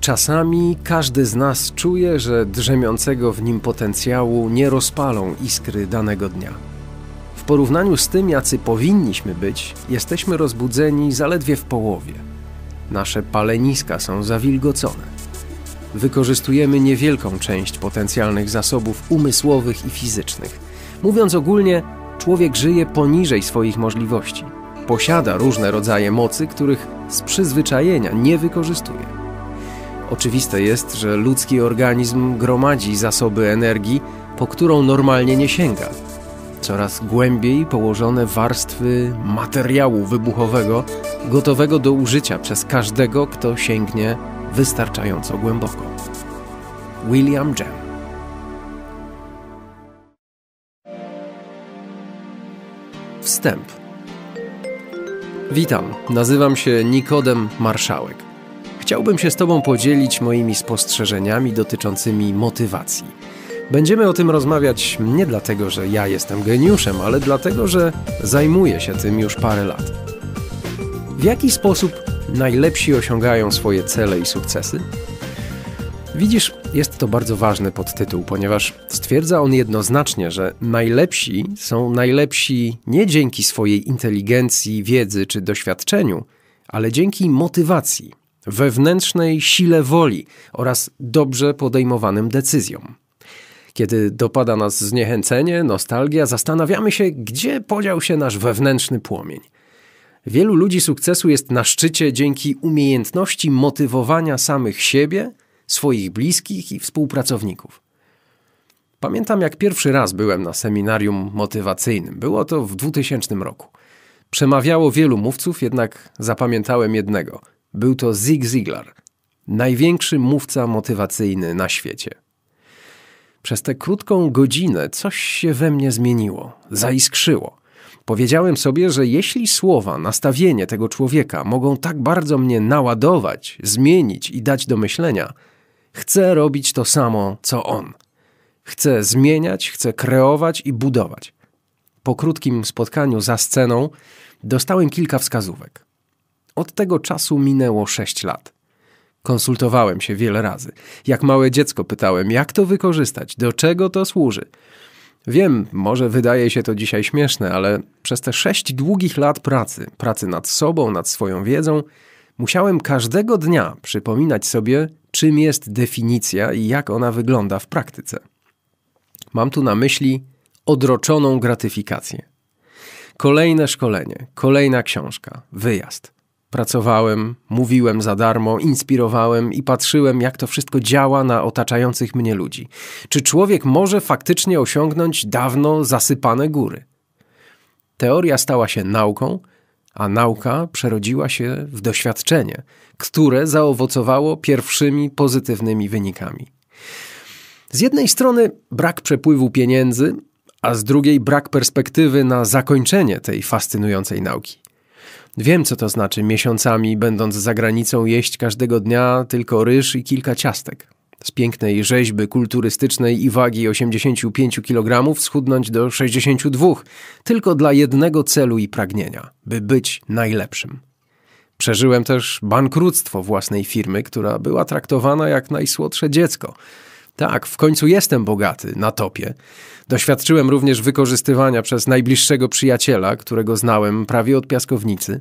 Czasami każdy z nas czuje, że drzemiącego w nim potencjału nie rozpalą iskry danego dnia. W porównaniu z tym, jacy powinniśmy być, jesteśmy rozbudzeni zaledwie w połowie. Nasze paleniska są zawilgocone. Wykorzystujemy niewielką część potencjalnych zasobów umysłowych i fizycznych. Mówiąc ogólnie, człowiek żyje poniżej swoich możliwości. Posiada różne rodzaje mocy, których z przyzwyczajenia nie wykorzystuje. Oczywiste jest, że ludzki organizm gromadzi zasoby energii, po którą normalnie nie sięga. Coraz głębiej położone warstwy materiału wybuchowego, gotowego do użycia przez każdego, kto sięgnie wystarczająco głęboko. William Jam Wstęp Witam, nazywam się Nikodem Marszałek chciałbym się z Tobą podzielić moimi spostrzeżeniami dotyczącymi motywacji. Będziemy o tym rozmawiać nie dlatego, że ja jestem geniuszem, ale dlatego, że zajmuję się tym już parę lat. W jaki sposób najlepsi osiągają swoje cele i sukcesy? Widzisz, jest to bardzo ważny podtytuł, ponieważ stwierdza on jednoznacznie, że najlepsi są najlepsi nie dzięki swojej inteligencji, wiedzy czy doświadczeniu, ale dzięki motywacji wewnętrznej sile woli oraz dobrze podejmowanym decyzjom. Kiedy dopada nas zniechęcenie, nostalgia, zastanawiamy się, gdzie podział się nasz wewnętrzny płomień. Wielu ludzi sukcesu jest na szczycie dzięki umiejętności motywowania samych siebie, swoich bliskich i współpracowników. Pamiętam, jak pierwszy raz byłem na seminarium motywacyjnym. Było to w 2000 roku. Przemawiało wielu mówców, jednak zapamiętałem jednego. Był to Zig Ziglar, największy mówca motywacyjny na świecie. Przez tę krótką godzinę coś się we mnie zmieniło, zaiskrzyło. Powiedziałem sobie, że jeśli słowa, nastawienie tego człowieka mogą tak bardzo mnie naładować, zmienić i dać do myślenia, chcę robić to samo, co on. Chcę zmieniać, chcę kreować i budować. Po krótkim spotkaniu za sceną dostałem kilka wskazówek. Od tego czasu minęło sześć lat. Konsultowałem się wiele razy. Jak małe dziecko pytałem, jak to wykorzystać, do czego to służy. Wiem, może wydaje się to dzisiaj śmieszne, ale przez te sześć długich lat pracy, pracy nad sobą, nad swoją wiedzą, musiałem każdego dnia przypominać sobie, czym jest definicja i jak ona wygląda w praktyce. Mam tu na myśli odroczoną gratyfikację. Kolejne szkolenie, kolejna książka, wyjazd. Pracowałem, mówiłem za darmo, inspirowałem i patrzyłem, jak to wszystko działa na otaczających mnie ludzi. Czy człowiek może faktycznie osiągnąć dawno zasypane góry? Teoria stała się nauką, a nauka przerodziła się w doświadczenie, które zaowocowało pierwszymi pozytywnymi wynikami. Z jednej strony brak przepływu pieniędzy, a z drugiej brak perspektywy na zakończenie tej fascynującej nauki. Wiem, co to znaczy miesiącami, będąc za granicą, jeść każdego dnia tylko ryż i kilka ciastek. Z pięknej rzeźby kulturystycznej i wagi 85 kg schudnąć do 62, tylko dla jednego celu i pragnienia, by być najlepszym. Przeżyłem też bankructwo własnej firmy, która była traktowana jak najsłodsze dziecko – tak, w końcu jestem bogaty, na topie. Doświadczyłem również wykorzystywania przez najbliższego przyjaciela, którego znałem prawie od piaskownicy,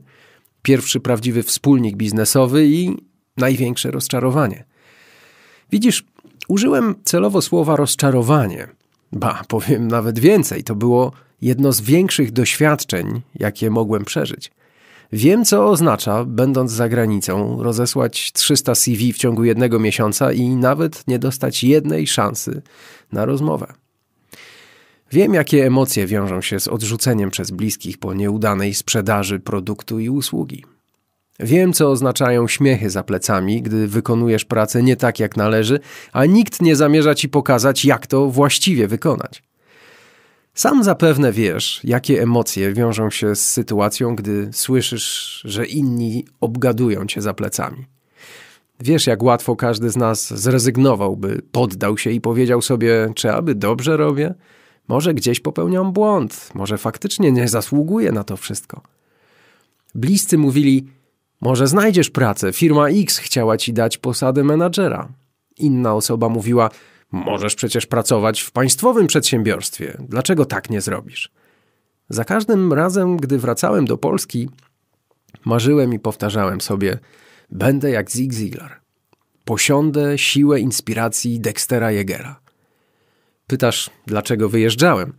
pierwszy prawdziwy wspólnik biznesowy i największe rozczarowanie. Widzisz, użyłem celowo słowa rozczarowanie. Ba, powiem nawet więcej, to było jedno z większych doświadczeń, jakie mogłem przeżyć. Wiem, co oznacza, będąc za granicą, rozesłać 300 CV w ciągu jednego miesiąca i nawet nie dostać jednej szansy na rozmowę. Wiem, jakie emocje wiążą się z odrzuceniem przez bliskich po nieudanej sprzedaży produktu i usługi. Wiem, co oznaczają śmiechy za plecami, gdy wykonujesz pracę nie tak, jak należy, a nikt nie zamierza ci pokazać, jak to właściwie wykonać. Sam zapewne wiesz, jakie emocje wiążą się z sytuacją, gdy słyszysz, że inni obgadują cię za plecami. Wiesz, jak łatwo każdy z nas zrezygnowałby, poddał się i powiedział sobie, czy aby dobrze robię? Może gdzieś popełniam błąd, może faktycznie nie zasługuję na to wszystko. Bliscy mówili, może znajdziesz pracę, firma X chciała ci dać posadę menadżera. Inna osoba mówiła, Możesz przecież pracować w państwowym przedsiębiorstwie. Dlaczego tak nie zrobisz? Za każdym razem, gdy wracałem do Polski, marzyłem i powtarzałem sobie: Będę jak Zig Ziglar. Posiądę siłę inspiracji Dextera Jegera. Pytasz, dlaczego wyjeżdżałem?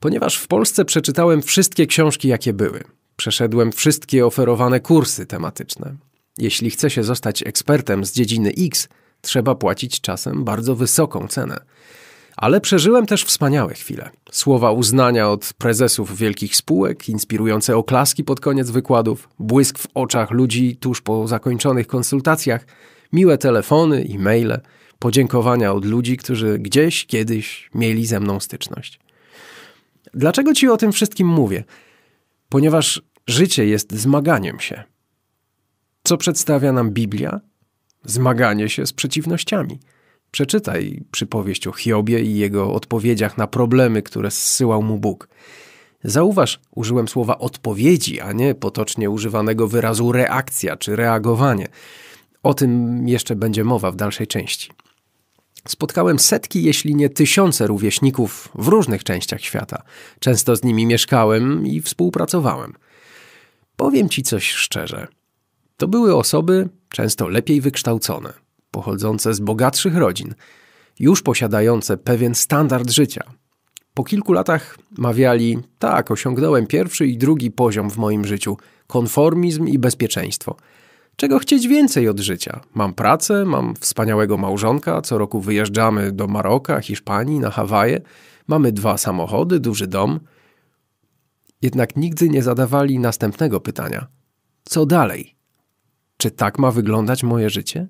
Ponieważ w Polsce przeczytałem wszystkie książki, jakie były. Przeszedłem wszystkie oferowane kursy tematyczne. Jeśli chce się zostać ekspertem z dziedziny X, trzeba płacić czasem bardzo wysoką cenę. Ale przeżyłem też wspaniałe chwile. Słowa uznania od prezesów wielkich spółek, inspirujące oklaski pod koniec wykładów, błysk w oczach ludzi tuż po zakończonych konsultacjach, miłe telefony, e-maile, podziękowania od ludzi, którzy gdzieś kiedyś mieli ze mną styczność. Dlaczego ci o tym wszystkim mówię? Ponieważ życie jest zmaganiem się. Co przedstawia nam Biblia? zmaganie się z przeciwnościami. Przeczytaj przypowieść o Hiobie i jego odpowiedziach na problemy, które zsyłał mu Bóg. Zauważ, użyłem słowa odpowiedzi, a nie potocznie używanego wyrazu reakcja czy reagowanie. O tym jeszcze będzie mowa w dalszej części. Spotkałem setki, jeśli nie tysiące rówieśników w różnych częściach świata. Często z nimi mieszkałem i współpracowałem. Powiem ci coś szczerze. To były osoby często lepiej wykształcone, pochodzące z bogatszych rodzin, już posiadające pewien standard życia. Po kilku latach mawiali: Tak, osiągnąłem pierwszy i drugi poziom w moim życiu konformizm i bezpieczeństwo. Czego chcieć więcej od życia? Mam pracę, mam wspaniałego małżonka, co roku wyjeżdżamy do Maroka, Hiszpanii, na Hawaje, mamy dwa samochody, duży dom. Jednak nigdy nie zadawali następnego pytania: Co dalej? Czy tak ma wyglądać moje życie?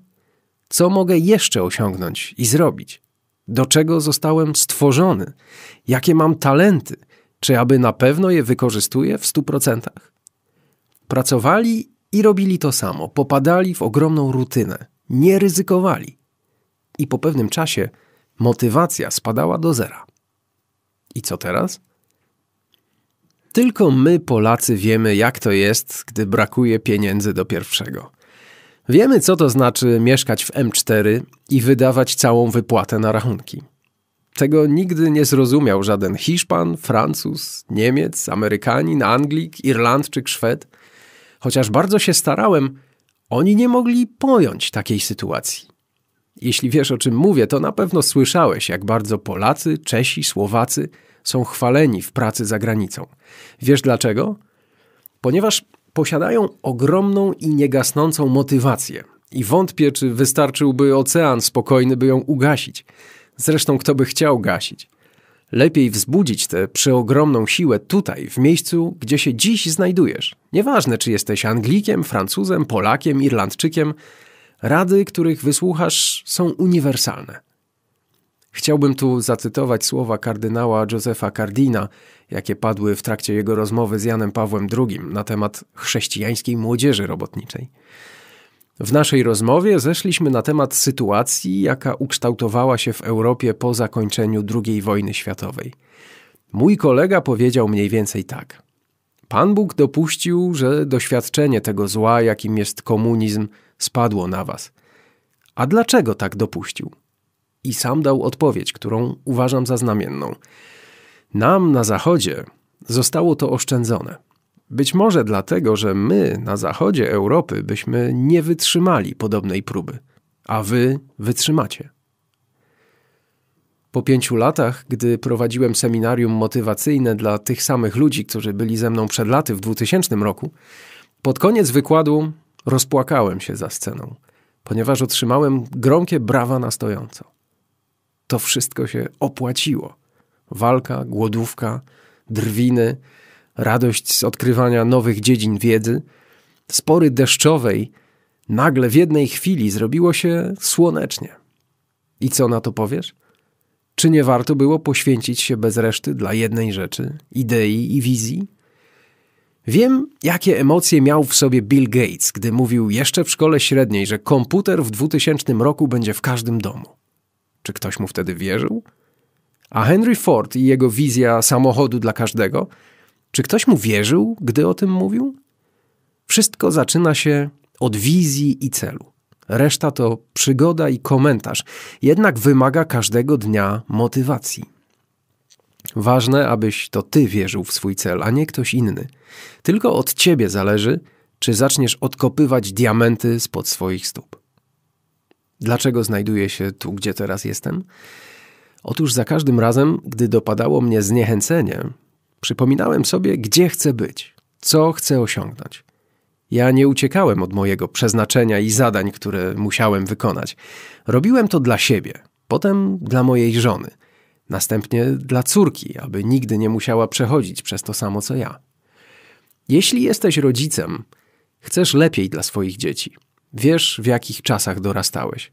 Co mogę jeszcze osiągnąć i zrobić? Do czego zostałem stworzony? Jakie mam talenty? Czy aby na pewno je wykorzystuję w stu procentach? Pracowali i robili to samo, popadali w ogromną rutynę, nie ryzykowali. I po pewnym czasie motywacja spadała do zera. I co teraz? Tylko my, Polacy, wiemy, jak to jest, gdy brakuje pieniędzy do pierwszego. Wiemy, co to znaczy mieszkać w M4 i wydawać całą wypłatę na rachunki. Tego nigdy nie zrozumiał żaden Hiszpan, Francuz, Niemiec, Amerykanin, Anglik, Irlandczyk, Szwed. Chociaż bardzo się starałem, oni nie mogli pojąć takiej sytuacji. Jeśli wiesz, o czym mówię, to na pewno słyszałeś, jak bardzo Polacy, Czesi, Słowacy są chwaleni w pracy za granicą. Wiesz dlaczego? Ponieważ posiadają ogromną i niegasnącą motywację. I wątpię, czy wystarczyłby ocean spokojny, by ją ugasić. Zresztą kto by chciał gasić? Lepiej wzbudzić tę przeogromną siłę tutaj, w miejscu, gdzie się dziś znajdujesz. Nieważne, czy jesteś Anglikiem, Francuzem, Polakiem, Irlandczykiem, rady, których wysłuchasz, są uniwersalne. Chciałbym tu zacytować słowa kardynała Josefa Cardina, jakie padły w trakcie jego rozmowy z Janem Pawłem II na temat chrześcijańskiej młodzieży robotniczej. W naszej rozmowie zeszliśmy na temat sytuacji, jaka ukształtowała się w Europie po zakończeniu II wojny światowej. Mój kolega powiedział mniej więcej tak. Pan Bóg dopuścił, że doświadczenie tego zła, jakim jest komunizm, spadło na was. A dlaczego tak dopuścił? i sam dał odpowiedź, którą uważam za znamienną. Nam na Zachodzie zostało to oszczędzone. Być może dlatego, że my na zachodzie Europy byśmy nie wytrzymali podobnej próby, a wy wytrzymacie. Po pięciu latach, gdy prowadziłem seminarium motywacyjne dla tych samych ludzi, którzy byli ze mną przed laty w 2000 roku, pod koniec wykładu rozpłakałem się za sceną, ponieważ otrzymałem gromkie brawa na stojąco to wszystko się opłaciło. Walka, głodówka, drwiny, radość z odkrywania nowych dziedzin wiedzy, spory deszczowej, nagle w jednej chwili zrobiło się słonecznie. I co na to powiesz? Czy nie warto było poświęcić się bez reszty dla jednej rzeczy, idei i wizji? Wiem, jakie emocje miał w sobie Bill Gates, gdy mówił jeszcze w szkole średniej, że komputer w 2000 roku będzie w każdym domu. Czy ktoś mu wtedy wierzył? A Henry Ford i jego wizja samochodu dla każdego, czy ktoś mu wierzył, gdy o tym mówił? Wszystko zaczyna się od wizji i celu. Reszta to przygoda i komentarz, jednak wymaga każdego dnia motywacji. Ważne, abyś to ty wierzył w swój cel, a nie ktoś inny. Tylko od ciebie zależy, czy zaczniesz odkopywać diamenty spod swoich stóp. Dlaczego znajduję się tu, gdzie teraz jestem? Otóż za każdym razem, gdy dopadało mnie zniechęcenie, przypominałem sobie, gdzie chcę być, co chcę osiągnąć. Ja nie uciekałem od mojego przeznaczenia i zadań, które musiałem wykonać. Robiłem to dla siebie, potem dla mojej żony, następnie dla córki, aby nigdy nie musiała przechodzić przez to samo co ja. Jeśli jesteś rodzicem, chcesz lepiej dla swoich dzieci. Wiesz, w jakich czasach dorastałeś.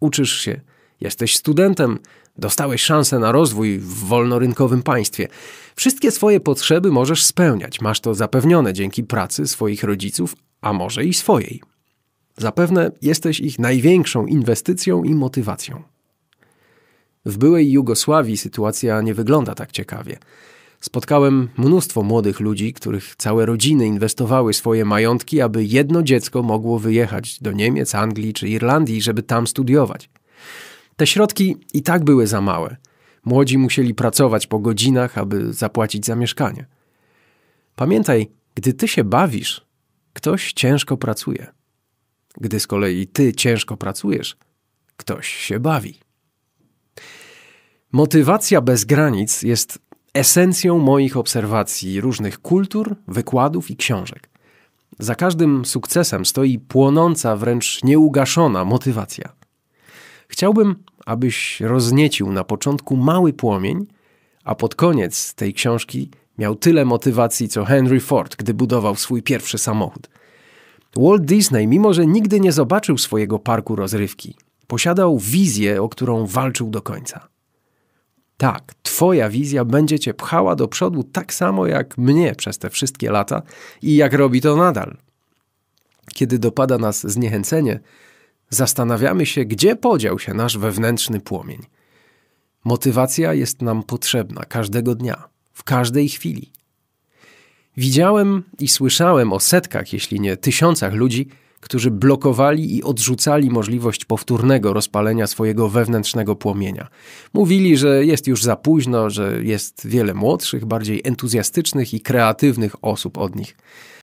Uczysz się, jesteś studentem, dostałeś szansę na rozwój w wolnorynkowym państwie. Wszystkie swoje potrzeby możesz spełniać, masz to zapewnione dzięki pracy swoich rodziców, a może i swojej. Zapewne jesteś ich największą inwestycją i motywacją. W byłej Jugosławii sytuacja nie wygląda tak ciekawie. Spotkałem mnóstwo młodych ludzi, których całe rodziny inwestowały swoje majątki, aby jedno dziecko mogło wyjechać do Niemiec, Anglii czy Irlandii, żeby tam studiować. Te środki i tak były za małe. Młodzi musieli pracować po godzinach, aby zapłacić za mieszkanie. Pamiętaj, gdy ty się bawisz, ktoś ciężko pracuje. Gdy z kolei ty ciężko pracujesz, ktoś się bawi. Motywacja bez granic jest esencją moich obserwacji różnych kultur, wykładów i książek. Za każdym sukcesem stoi płonąca, wręcz nieugaszona motywacja. Chciałbym, abyś rozniecił na początku mały płomień, a pod koniec tej książki miał tyle motywacji co Henry Ford, gdy budował swój pierwszy samochód. Walt Disney, mimo że nigdy nie zobaczył swojego parku rozrywki, posiadał wizję, o którą walczył do końca. Tak, Twoja wizja będzie Cię pchała do przodu tak samo jak mnie przez te wszystkie lata i jak robi to nadal. Kiedy dopada nas zniechęcenie, zastanawiamy się, gdzie podział się nasz wewnętrzny płomień. Motywacja jest nam potrzebna każdego dnia, w każdej chwili. Widziałem i słyszałem o setkach, jeśli nie tysiącach ludzi, którzy blokowali i odrzucali możliwość powtórnego rozpalenia swojego wewnętrznego płomienia. Mówili, że jest już za późno, że jest wiele młodszych, bardziej entuzjastycznych i kreatywnych osób od nich.